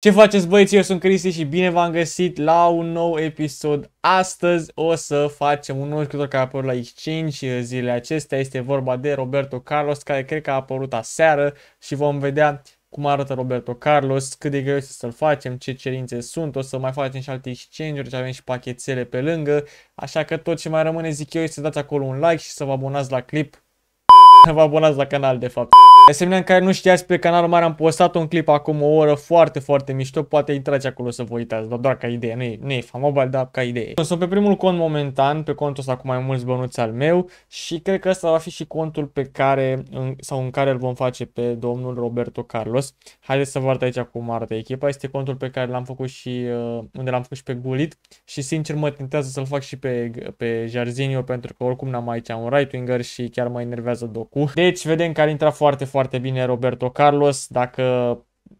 Ce faceți băieți? Eu sunt Cristi și bine v-am găsit la un nou episod. Astăzi o să facem un nou scriitor care a apărut la Exchange uh, zilele acestea. Este vorba de Roberto Carlos, care cred că a apărut aseară și vom vedea cum arată Roberto Carlos, cât de greu este să-l facem, ce cerințe sunt, o să mai facem și alte exchange-uri, deci avem și pachetele pe lângă, așa că tot ce mai rămâne zic eu este să dați acolo un like și să vă abonați la clip să vă abonați la canal, de fapt. De asemenea, în care nu știați pe canalul mare, am postat un clip acum o oră foarte, foarte mișto. Poate intrați acolo să vă uitați, dar doar ca idee. Nu e, nu e mobile, dar ca idee. Sunt pe primul cont momentan, pe contul ăsta cu mai mulți bănuți al meu și cred că ăsta va fi și contul pe care, în, sau în care îl vom face pe domnul Roberto Carlos. Haideți să vă arăt aici cum arată echipa. Este contul pe care l-am făcut și, uh, unde l-am făcut și pe Gulit și sincer mă tentează să-l fac și pe, pe Jarzinio pentru că oricum n-am aici un right winger și chiar mă enervează Docu. Lukaku. Deci vedem că ar intra foarte, foarte bine Roberto Carlos. Dacă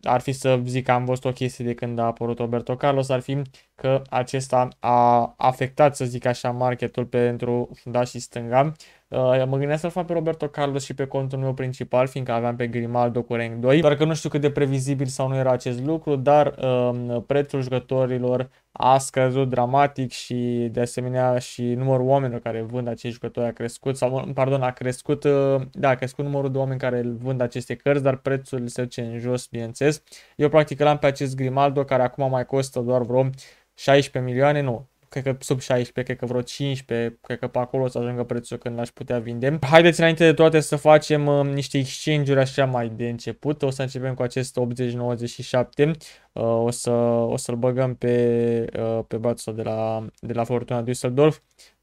ar fi să zic că am văzut o chestie de când a apărut Roberto Carlos, ar fi că acesta a afectat, să zic așa, marketul pentru fundașii stânga. Uh, mă gândeam să-l fac pe Roberto Carlos și pe contul meu principal, fiindcă aveam pe Grimaldo cu rank 2, doar că nu știu cât de previzibil sau nu era acest lucru, dar uh, prețul jucătorilor a scăzut dramatic și de asemenea și numărul oamenilor care vând acești jucători a crescut, sau pardon, a crescut, uh, da, a crescut numărul de oameni care vând aceste cărți, dar prețul se duce în jos, bineînțeles. Eu practic l-am pe acest Grimaldo care acum mai costă doar vreo 16 milioane, nu, cred că sub 16, cred că vreo 15, cred că pe acolo o să ajungă prețul când l-aș putea vinde. Haideți înainte de toate să facem uh, niște exchange-uri așa mai de început. O să începem cu acest 80-97. Uh, o să, o să-l băgăm pe, uh, pe bațul de la, de la Fortuna Düsseldorf.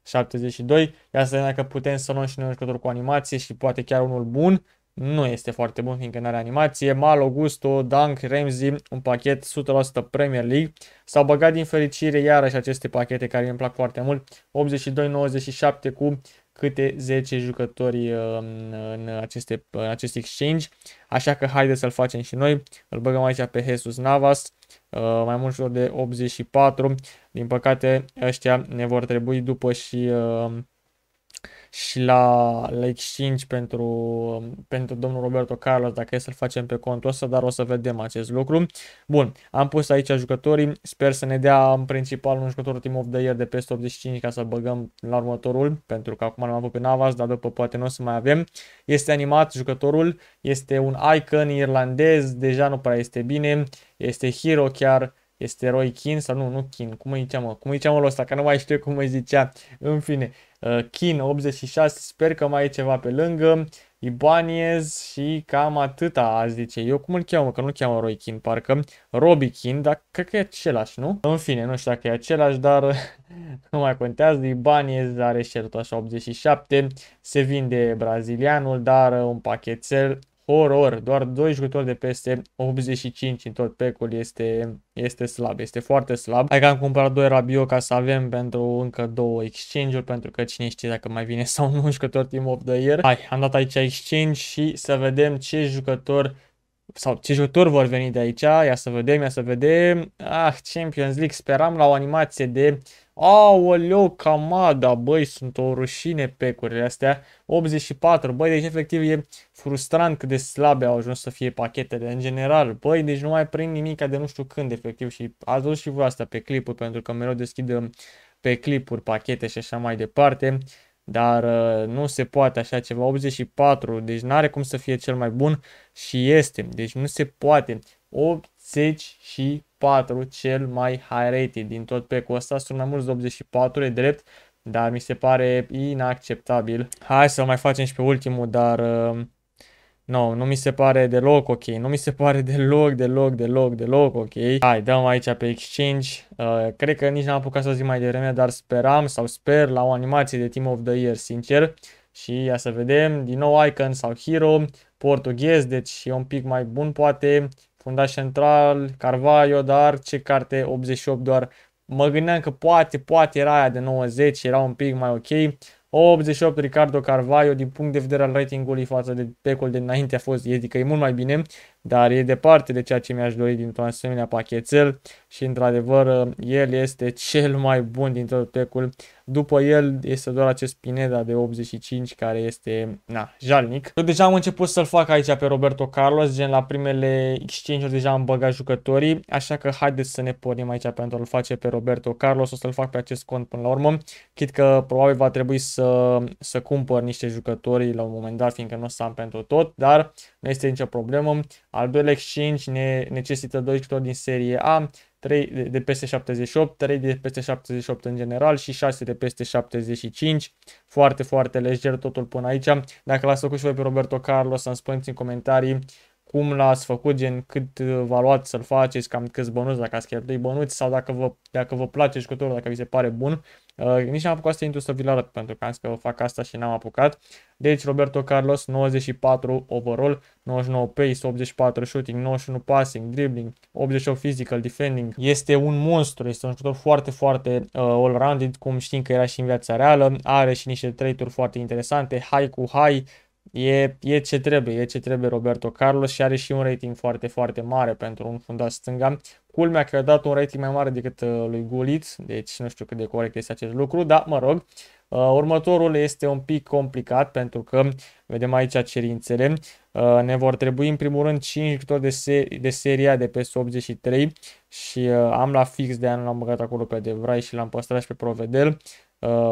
72. Ia să vedem dacă putem să luăm și noi un jucător cu animație și poate chiar unul bun nu este foarte bun, fiindcă nu are animație. Malo Gusto, Dunk, Ramsey, un pachet 100% Premier League. S-au băgat din fericire iarăși aceste pachete care îmi plac foarte mult. 82-97 cu câte 10 jucători uh, în, aceste, în acest exchange. Așa că haideți să-l facem și noi. Îl băgăm aici pe Jesus Navas. Uh, mai mult jur de 84. Din păcate ăștia ne vor trebui după și uh, și la, la exchange pentru, pentru domnul Roberto Carlos, dacă e să-l facem pe contul ăsta, dar o să vedem acest lucru. Bun, am pus aici jucătorii, sper să ne dea în principal un jucător Team of the Year de peste 85 ca să băgăm la următorul, pentru că acum l-am avut pe Navas, dar după poate nu o să mai avem. Este animat jucătorul, este un icon irlandez, deja nu prea este bine, este hero chiar, este Roy Kin sau nu, nu Kin, cum îi cheamă, cum îi cheamă ăsta, că nu mai știu cum îi zicea. În fine, uh, Kin 86, sper că mai e ceva pe lângă. Ibanez și cam atâta aș zice. Eu cum îl cheamă? Că nu-l cheamă Roy Kin, parcă. Robi Kin, dar cred că e același, nu? În fine, nu știu dacă e același, dar nu mai contează. Ibanez are tot așa 87. Se vinde brazilianul, dar uh, un pachetel horror. Doar 2 jucători de peste 85 în tot pecul este, este slab, este foarte slab. Hai că am cumpărat 2 Rabio ca să avem pentru încă 2 exchange-uri, pentru că cine știe dacă mai vine sau nu un jucător Team of the Year. Hai, am dat aici exchange și să vedem ce jucător sau ce jucători vor veni de aici, ia să vedem, ia să vedem. Ah, Champions League, speram la o animație de Aoleu, Camada, băi, sunt o rușine pecurile astea. 84, băi, deci efectiv e frustrant cât de slabe au ajuns să fie pachetele în general. Băi, deci nu mai prind nimica de nu știu când, efectiv, și ați văzut și voi asta pe clipuri, pentru că mereu deschidem pe clipuri, pachete și așa mai departe dar uh, nu se poate așa ceva, 84, deci nu are cum să fie cel mai bun și este, deci nu se poate, 84 cel mai high rated din tot pe ăsta, sunt mai mulți de 84, e drept, dar mi se pare inacceptabil. Hai să mai facem și pe ultimul, dar uh, No, nu mi se pare deloc ok, nu mi se pare deloc, deloc, deloc, deloc ok. Hai, dăm aici pe Exchange. Uh, cred că nici n-am apucat să o zic mai devreme, dar speram sau sper la o animație de Team of the Year, sincer. Și ia să vedem, din nou Icon sau Hero, portughez, deci e un pic mai bun poate. Fundaș central, Carvalho, dar ce carte 88 doar. Mă gândeam că poate, poate era aia de 90, era un pic mai ok. 88 Ricardo Carvalho din punct de vedere al ratingului față de pecul de înainte a fost, adică e mult mai bine dar e departe de ceea ce mi-aș dori dintr-un asemenea pachetel și într-adevăr el este cel mai bun din tot pecul. După el este doar acest Pineda de 85 care este, na, jalnic. Eu deja am început să-l fac aici pe Roberto Carlos, gen la primele exchange-uri deja am băgat jucătorii, așa că haideți să ne pornim aici pentru a-l face pe Roberto Carlos, o să-l fac pe acest cont până la urmă. Chit că probabil va trebui să, să cumpăr niște jucători la un moment dat, fiindcă nu o să am pentru tot, dar nu este nicio problemă. Al doilea exchange ne necesită 2 jucători din serie A, 3 de, de peste 78, 3 de peste 78 în general și 6 de peste 75. Foarte, foarte lejer totul până aici. Dacă l-ați făcut și voi pe Roberto Carlos, să-mi spuneți în comentarii cum l-ați făcut, gen cât uh, v-a luat să-l faceți, cam câți bănuți, dacă ați cheltuit bănuți sau dacă vă, dacă vă place jucătorul, dacă vi se pare bun. Uh, nici n-am apucat să intru să vi-l arăt pentru că am zis că fac asta și n-am apucat. Deci Roberto Carlos 94 overall, 99 pace, 84 shooting, 91 passing, dribbling, 88 physical, defending. Este un monstru, este un jucător foarte, foarte uh, all-rounded, cum știm că era și în viața reală. Are și niște trade foarte interesante, high cu high, E, e ce trebuie, e ce trebuie Roberto Carlos și are și un rating foarte, foarte mare pentru un fundaș stânga. Culmea că a dat un rating mai mare decât uh, lui Gulit, deci nu știu cât de corect este acest lucru, dar mă rog. Uh, următorul este un pic complicat pentru că vedem aici cerințele. Uh, ne vor trebui în primul rând 5 jucători de, ser- de seria de peste 83 și am la fix de anul l-am băgat acolo pe Devrai și l-am păstrat și pe Provedel.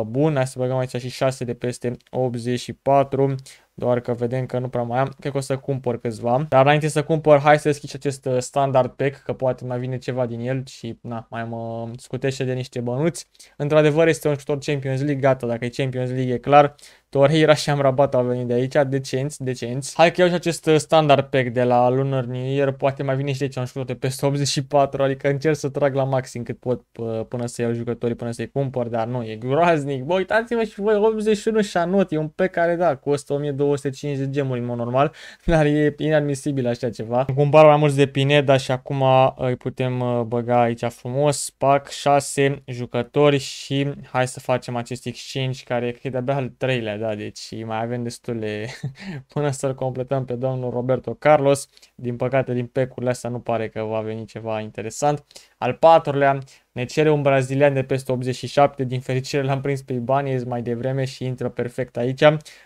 Bun, hai să băgăm aici și 6 de peste 84. Doar că vedem că nu prea mai am. Cred că o să cumpăr câțiva. Dar înainte să cumpăr, hai să deschid acest uh, standard pack, că poate mai vine ceva din el și na, mai mă scutește de niște bănuți. Într-adevăr este un jucător Champions League, gata, dacă e Champions League e clar ori. Era și am rabat au venit de aici, decenți, decenți. Hai că iau și acest uh, standard pack de la Lunar New Year, poate mai vine și de ce am jucat de peste 84, adică încerc să trag la maxim cât pot până să iau jucătorii, până să-i cumpăr, dar nu, e groaznic. Bă, uitați-vă și voi, 81 Chanot, e un pack care, da, costă 1250 gemuri în mod normal, dar e inadmisibil așa ceva. Am cumpărat mai mulți de Pineda și acum uh, îi putem uh, băga aici frumos, pack 6 jucători și hai să facem acest exchange care cred e de-abia al treilea, da? da, deci mai avem destule până să-l completăm pe domnul Roberto Carlos. Din păcate, din pecurile astea nu pare că va veni ceva interesant. Al patrulea, ne cere un brazilian de peste 87, din fericire l-am prins pe Ibanez mai devreme și intră perfect aici.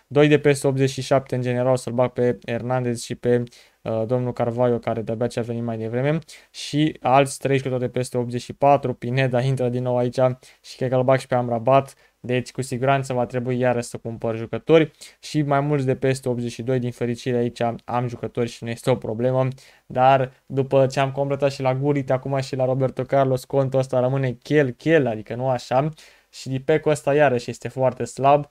Doi de peste 87 în general, să-l bag pe Hernandez și pe uh, domnul Carvalho care de-abia ce a venit mai devreme și alți 3 de peste 84, Pineda intră din nou aici și cred că îl bag și pe Amrabat deci cu siguranță va trebui iarăși să cumpăr jucători și mai mulți de peste 82. Din fericire aici am jucători și nu este o problemă. Dar după ce am completat și la Gurit, acum și la Roberto Carlos, contul ăsta rămâne chel-chel, adică nu așa. Și pe ăsta iarăși este foarte slab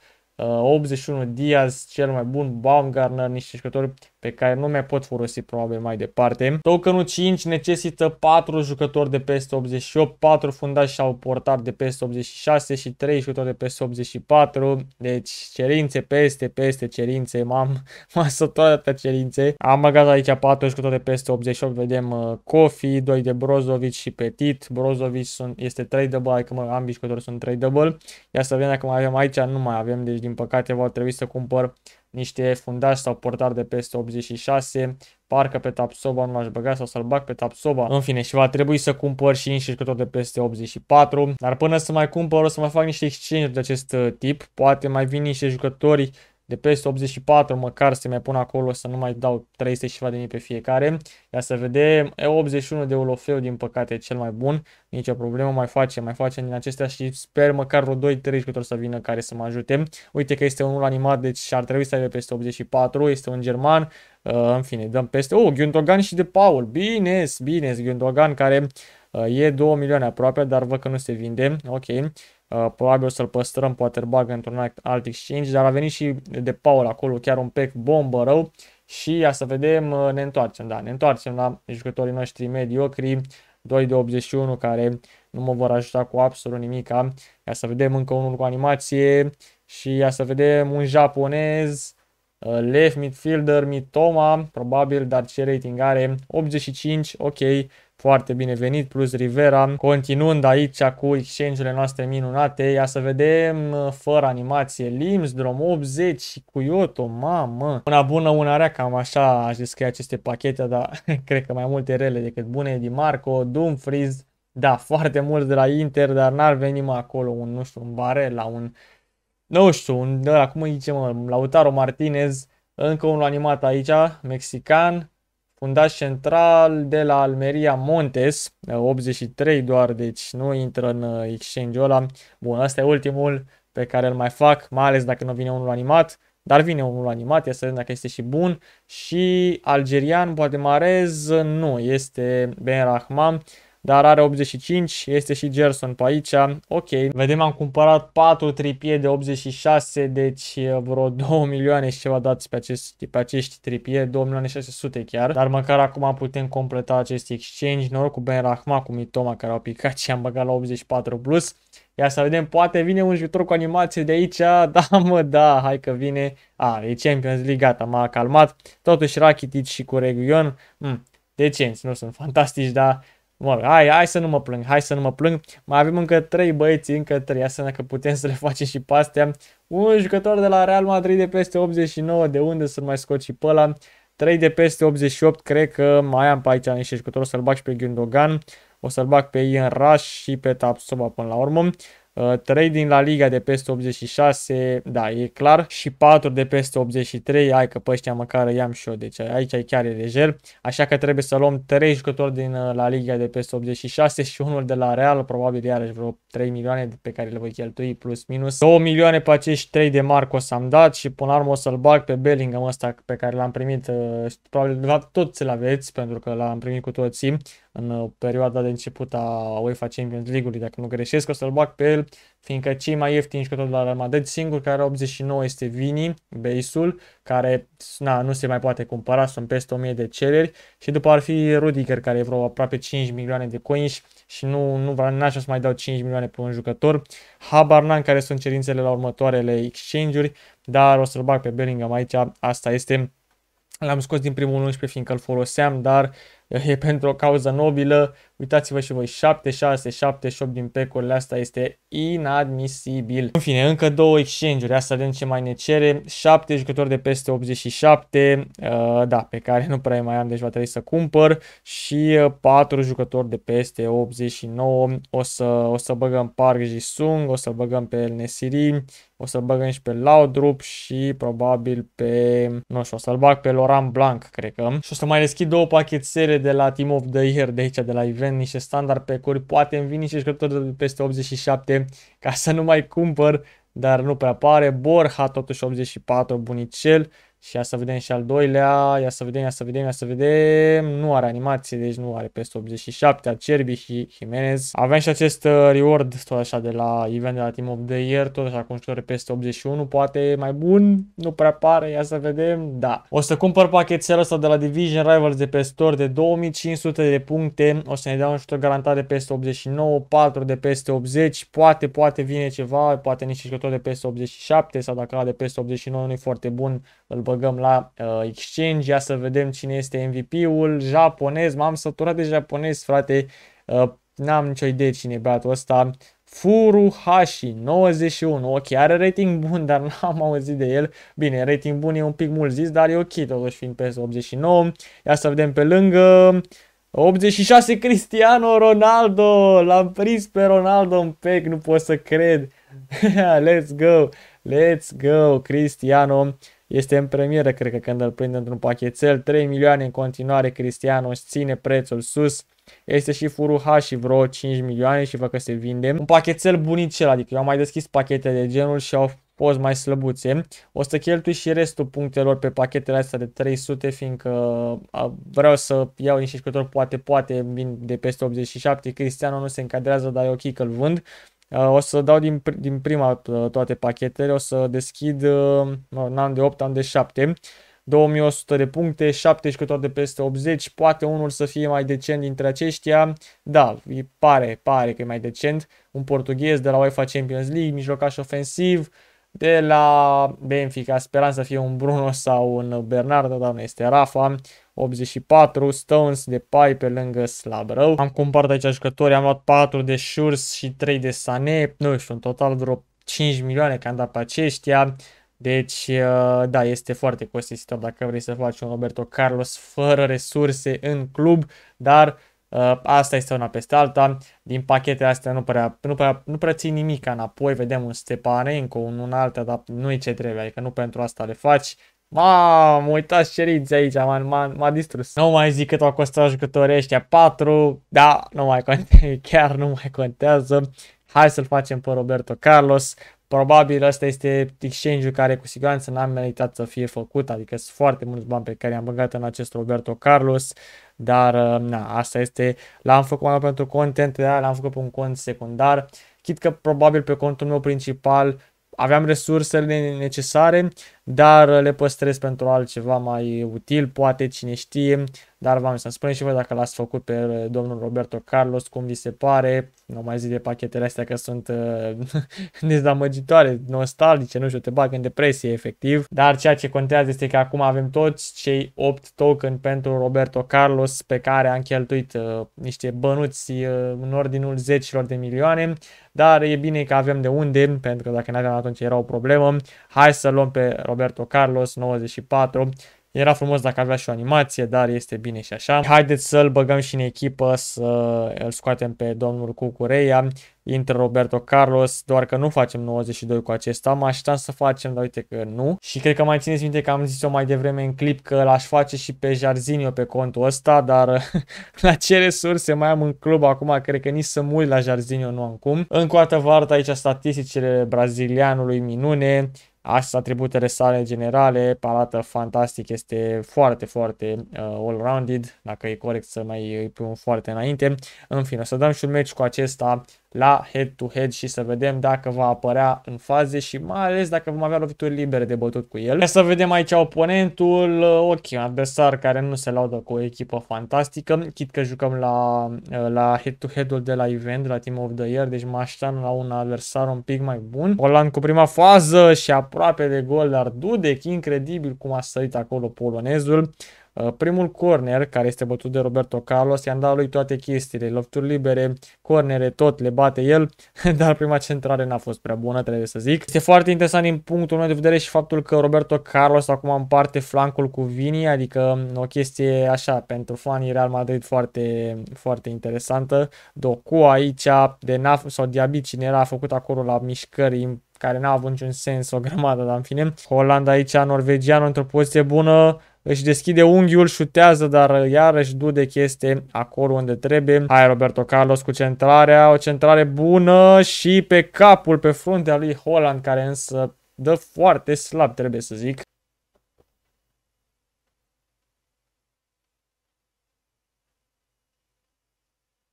81 uh, Diaz, cel mai bun, Baumgartner, niște jucători pe care nu mai pot folosi probabil mai departe. Tokenul 5 necesită 4 jucători de peste 88, 4 fundași sau portari de peste 86 și 3 jucători de peste 84. Deci cerințe peste, peste cerințe. M-am măsătoat de cerințe. Am băgat aici 4 jucători de peste 88. Vedem uh, Kofi, 2 de Brozovic și Petit. Brozovic sunt, este 3 double, adică mă, ambii jucători sunt 3 double. Ia să vedem dacă mai avem aici. Nu mai avem, deci din păcate va trebui să cumpăr niște fundași sau portar de peste 86, parcă pe Tapsoba nu l-aș băga sau să-l bag pe Tapsoba. În fine, și va trebui să cumpăr și înșircători de peste 84, dar până să mai cumpăr o să mai fac niște exchange de acest uh, tip, poate mai vin niște jucători de peste 84, măcar să mai pun acolo să nu mai dau 300 și de mii pe fiecare. Ia să vedem, e 81 de Olofeu din păcate e cel mai bun, nicio problemă, mai facem, mai facem din acestea și sper măcar vreo 2-3 jucători să vină care să mă ajute. Uite că este unul animat, deci ar trebui să aibă peste 84, este un german, uh, în fine, dăm peste, oh, Gündogan și de Paul, bine, bine, Gündogan care uh, e 2 milioane aproape, dar văd că nu se vinde, ok. Uh, probabil o să-l păstrăm, poate bagă într-un alt exchange, dar a venit și de Paul acolo, chiar un pack bombă rău și ia să vedem, uh, ne întoarcem, da, ne întoarcem la jucătorii noștri mediocri, 2 de 81 care nu mă vor ajuta cu absolut nimica. Ia să vedem încă unul cu animație și ia să vedem un japonez, uh, left midfielder, Mitoma, probabil, dar ce rating are? 85, ok, foarte binevenit, plus Rivera. Continuând aici cu exchange-urile noastre minunate, ia să vedem, fără animație, Limsdrom 80 și Kyoto, mamă! Una bună, una rea, cam așa aș descrie aceste pachete, dar cred că mai multe rele decât bune, Di Marco, Dumfries, da, foarte mult de la Inter, dar n-ar veni mai acolo un, nu știu, un Barella, un, nu știu, un, acum la, îi zice, mă, Lautaro Martinez, încă unul animat aici, mexican, fundaș central de la Almeria Montes, 83 eh, doar, deci nu intră în eh, exchange-ul ăla. Bun, asta e ultimul pe care îl mai fac, mai ales dacă nu vine unul animat, dar vine unul animat, ia să vedem dacă este și bun. Și algerian, poate Marez, nu, este Ben Rahman, dar are 85, este și Gerson pe aici, ok. Vedem, am cumpărat 4 tripie de 86, deci vreo 2 milioane și ceva dați pe, acest, pe acești tripie, 2 milioane 600 chiar, dar măcar acum putem completa acest exchange, noroc cu Ben Rahma, cu Mitoma care au picat și am băgat la 84+. plus. Ia să vedem, poate vine un jucător cu animație de aici, da mă, da, hai că vine, a, e Champions League, gata, m-a calmat, totuși Rakitic și cu Reguion, mm, decenți, nu sunt fantastici, dar Mă, hai, hai să nu mă plâng, hai să nu mă plâng. Mai avem încă 3 băieți, încă 3, asta dacă putem să le facem și pastea Un jucător de la Real Madrid de peste 89, de unde să mai scot și pe ăla? 3 de peste 88, cred că mai am pe aici niște jucători, o să-l bag și pe Gundogan, o să-l bag pe Ian Rush și pe Tapsova până la urmă. 3 uh, din La Liga de peste 86, da, e clar, și 4 de peste 83, hai că pe ăștia măcar i-am și eu, deci aici e chiar e lejer, așa că trebuie să luăm 3 jucători din uh, La Liga de peste 86 și unul de la Real, probabil iarăși vreo 3 milioane pe care le voi cheltui, plus minus. 2 milioane pe acești 3 de Marcos am dat și până la urmă o să-l bag pe Bellingham ăsta pe care l-am primit, uh, probabil de tot toți l aveți pentru că l-am primit cu toții, în perioada de început a UEFA Champions League-ului, dacă nu greșesc, o să-l bag pe el, fiindcă cei mai ieftini jucători de la Real Madrid, singur care are 89 este Vini, Beisul, care na, nu se mai poate cumpăra, sunt peste 1000 de cereri și după ar fi Rudiger, care e vreo aproape 5 milioane de coins și nu, nu n-aș să mai dau 5 milioane pe un jucător. Habar n-am care sunt cerințele la următoarele exchange-uri, dar o să-l bag pe Bellingham aici, asta este L-am scos din primul 11 fiindcă îl foloseam, dar e pentru o cauză nobilă. Uitați-vă și voi 7, 6, 7 8 din pecurile astea este inadmisibil. În fine, încă două exchange-uri, asta vedem ce mai ne cere. 7 jucători de peste 87, uh, da, pe care nu prea mai am, deci va trebui să cumpăr și 4 uh, jucători de peste 89. O să, o să băgăm Park Jisung, o să băgăm pe El Nesiri, o să băgăm și pe Laudrup și probabil pe, nu știu, o să-l bag pe Loran Blanc, cred că. Și o să mai deschid două pachetele de la Team of the Year de aici, de la event, niște standard pe curi, poate îmi vin niște jucători de peste 87 ca să nu mai cumpăr, dar nu prea pare. Borja totuși 84, bunicel, și ia să vedem și al doilea, ia să vedem, ia să vedem, ia să vedem, nu are animație, deci nu are peste 87, Acerbi și Jimenez. Avem și acest uh, reward, tot așa, de la event de la Team of the Year, tot așa, construire peste 81, poate mai bun, nu prea pare, ia să vedem, da. O să cumpăr pachetul ăsta de la Division Rivals de pe store de 2500 de puncte, o să ne dea un șutor garantat de peste 89, 4 de peste 80, poate, poate vine ceva, poate nici jucător de peste 87 sau dacă de peste 89 nu e foarte bun, îl băgăm la uh, exchange, ia să vedem cine este MVP-ul, japonez, m-am săturat de japonez, frate, uh, n-am nicio idee cine e băiatul ăsta, Furuhashi, 91, ok, are rating bun, dar n-am auzit de el. Bine, rating bun e un pic mult zis, dar e ok, totuși fiind pe 89. Ia să vedem pe lângă. 86 Cristiano Ronaldo, l-am prins pe Ronaldo în pec, nu pot să cred. let's go, let's go, Cristiano este în premieră, cred că, când îl prinde într-un pachetel. 3 milioane în continuare, Cristiano își ține prețul sus. Este și Furuha și vreo 5 milioane și vă că se vinde. Un pachetel bunicel, adică eu am mai deschis pachete de genul și au fost mai slăbuțe. O să cheltui și restul punctelor pe pachetele astea de 300, fiindcă vreau să iau niște jucători, poate, poate, vin de peste 87. Cristiano nu se încadrează, dar e ok că-l vând. Uh, o să dau din, din prima uh, toate pachetele, o să deschid în uh, an de 8, an de 7, 2100 de puncte, 70 și cu toate peste 80, poate unul să fie mai decent dintre aceștia, da, îi pare, pare că e mai decent, un portughez de la UEFA Champions League, mijlocaș ofensiv, de la Benfica, speram să fie un Bruno sau un Bernardo, dar nu este Rafa, 84, Stones de Pai pe lângă slab rău. Am cumpărat aici jucători, am luat 4 de Shurs și 3 de Sane, nu știu, în total vreo 5 milioane că am dat pe aceștia. Deci, uh, da, este foarte costisitor dacă vrei să faci un Roberto Carlos fără resurse în club, dar uh, asta este una peste alta. Din pachetele astea nu prea, nu prea, nu prea ții nimic înapoi. Vedem un Stepanenko, un, un alta, dar nu e ce trebuie, adică nu pentru asta le faci. Mamă, uitați cerințe aici, m-a distrus. Nu mai zic cât au costat jucătorii ăștia, 4, da, nu mai contează, chiar nu mai contează. Hai să-l facem pe Roberto Carlos. Probabil ăsta este exchange-ul care cu siguranță n-am meritat să fie făcut, adică sunt foarte mulți bani pe care i-am băgat în acest Roberto Carlos, dar uh, na, asta este, l-am făcut mai pentru content, da, l-am făcut pe un cont secundar, chit că probabil pe contul meu principal aveam resursele necesare, dar uh, le păstrez pentru altceva mai util, poate cine știe, dar v-am să spuneți și voi dacă l-ați făcut pe uh, domnul Roberto Carlos, cum vi se pare, nu mai zic de pachetele astea că sunt uh, dezamăgitoare, nostalgice, nu știu, te bag în depresie efectiv, dar ceea ce contează este că acum avem toți cei 8 token pentru Roberto Carlos pe care am cheltuit uh, niște bănuți uh, în ordinul zecilor de milioane, dar e bine că avem de unde, pentru că dacă n aveam atunci era o problemă, hai să luăm pe Roberto Roberto Carlos, 94. Era frumos dacă avea și o animație, dar este bine și așa. Haideți să-l băgăm și în echipă, să îl scoatem pe domnul Cucureia. Intră Roberto Carlos, doar că nu facem 92 cu acesta. Mă așteptam să facem, dar uite că nu. Și cred că mai țineți minte că am zis-o mai devreme în clip că l-aș face și pe Jarzinio pe contul ăsta, dar la ce resurse mai am în club acum, cred că nici să mult la Jarzinio nu am cum. Încă o dată vă arăt aici statisticile brazilianului minune. Astăzi, atributele sale generale arată fantastic, este foarte, foarte uh, all-rounded, dacă e corect să mai îi pun foarte înainte. În fine, o să dăm și un meci cu acesta la head-to-head -head și să vedem dacă va apărea în faze și mai ales dacă vom avea lovituri libere de bătut cu el. Să vedem aici oponentul, uh, ok, un adversar care nu se laudă cu o echipă fantastică, chit că jucăm la, uh, la head-to-head-ul de la event, la Team of the Year, deci mă așteptam la un adversar un pic mai bun. Holland cu prima fază și aproape de gol, dar Dudek, incredibil cum a sărit acolo polonezul. Uh, primul corner care este bătut de Roberto Carlos i-a dat lui toate chestiile, lofturi libere, cornere, tot le bate el, dar prima centrare n-a fost prea bună, trebuie să zic. Este foarte interesant din punctul meu de vedere și faptul că Roberto Carlos acum împarte flancul cu Vini, adică mm, o chestie așa pentru fanii Real Madrid foarte, foarte interesantă. Docu aici, de Naf sau Diabit, cine era, a făcut acolo la mișcări care n-au avut niciun sens o grămadă, dar în fine. Holanda aici, norvegian, într-o poziție bună, își deschide unghiul, șutează, dar iarăși Dude este acolo unde trebuie. Hai Roberto Carlos cu centrarea, o centrare bună și pe capul, pe fruntea lui Holland, care însă dă foarte slab, trebuie să zic.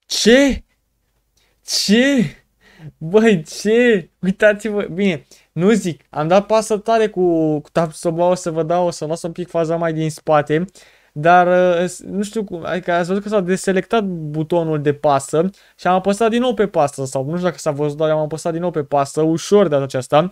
Ce? Ce? Băi, ce? Uitați-vă. Bine, nu zic. Am dat pasă tare cu, cu Tapsoba, o să vă dau, o să las un pic faza mai din spate. Dar uh, nu știu cum, adică ați văzut că s-a deselectat butonul de pasă și am apăsat din nou pe pasă sau nu știu dacă s-a văzut, dar am apăsat din nou pe pasă, ușor de data aceasta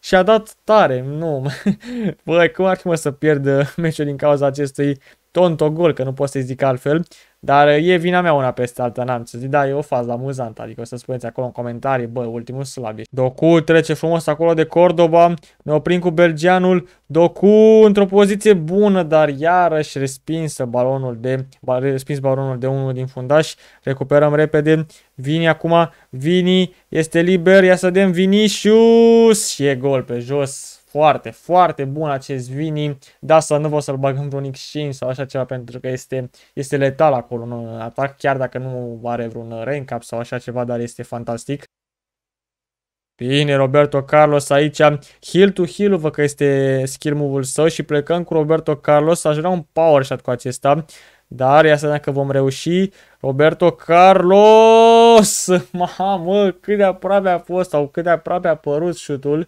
și a dat tare, nu, băi, cum ar fi mă să pierd uh, meciul din cauza acestui Tonto gol, că nu pot să-i zic altfel. Dar e vina mea una peste alta, n-am să zic, da, e o fază amuzantă, adică o să spuneți acolo în comentarii, bă, ultimul slab ești. Docu trece frumos acolo de Cordoba, ne oprim cu belgianul, Docu într-o poziție bună, dar iarăși respinsă balonul de, respins balonul de unul din fundaș, recuperăm repede, Vini acum, Vini este liber, ia să dăm Vinicius și e gol pe jos, foarte, foarte bun acest Vini. De asta nu vă să-l bag într-un exchange sau așa ceva pentru că este, este letal acolo în atac, chiar dacă nu are vreun raincap sau așa ceva, dar este fantastic. Bine, Roberto Carlos aici, heal to heal vă că este skill move-ul său și plecăm cu Roberto Carlos, aș vrea un power shot cu acesta, dar ia să dacă vom reuși, Roberto Carlos, mamă, cât de aproape a fost sau cât de aproape a apărut șutul,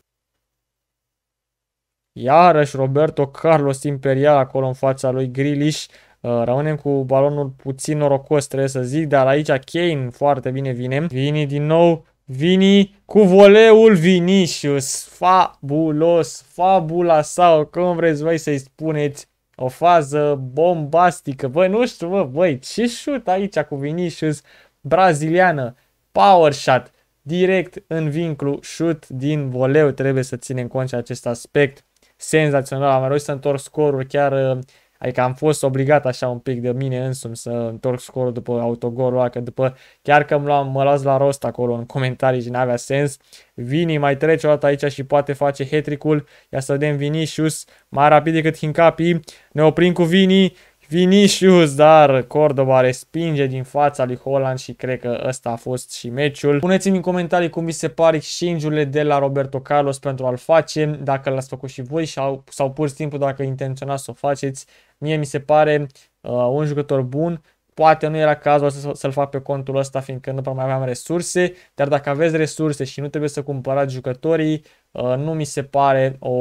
Iarăși Roberto Carlos imperial acolo în fața lui Grilish. Uh, rămânem cu balonul puțin norocos, trebuie să zic, dar aici Kane foarte bine vine. Vini din nou, Vini cu voleul Vinicius. Fabulos, fabula sau cum vreți voi să-i spuneți. O fază bombastică. Băi, nu știu, bă, băi, ce șut aici cu Vinicius. Braziliană, power shot, direct în vinclu, șut din voleu. Trebuie să ținem cont și acest aspect senzațional, am reușit să întorc scorul chiar uh, Adică am fost obligat așa un pic de mine însumi să întorc scorul după autogolul ăla, că după, chiar că -am, mă las la rost acolo în comentarii și n-avea sens. Vini mai trece o dată aici și poate face hetricul. Ia să vedem Vinicius, mai rapid decât Hincapi. Ne oprim cu Vini, Vinicius, dar Cordoba respinge din fața lui Holland și cred că ăsta a fost și meciul. Puneți-mi în comentarii cum vi se par exchange-urile de la Roberto Carlos pentru a-l face, dacă l-ați făcut și voi sau, sau pur și simplu dacă intenționați să o faceți. Mie mi se pare uh, un jucător bun poate nu era cazul să-l fac pe contul ăsta, fiindcă nu prea mai aveam resurse, dar dacă aveți resurse și nu trebuie să cumpărați jucătorii, uh, nu mi se pare o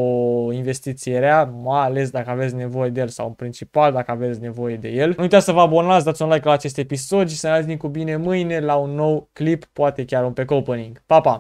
investiție rea, mai ales dacă aveți nevoie de el sau în principal dacă aveți nevoie de el. Nu uitați să vă abonați, dați un like la acest episod și să ne auzim cu bine mâine la un nou clip, poate chiar un pe opening. Pa, pa!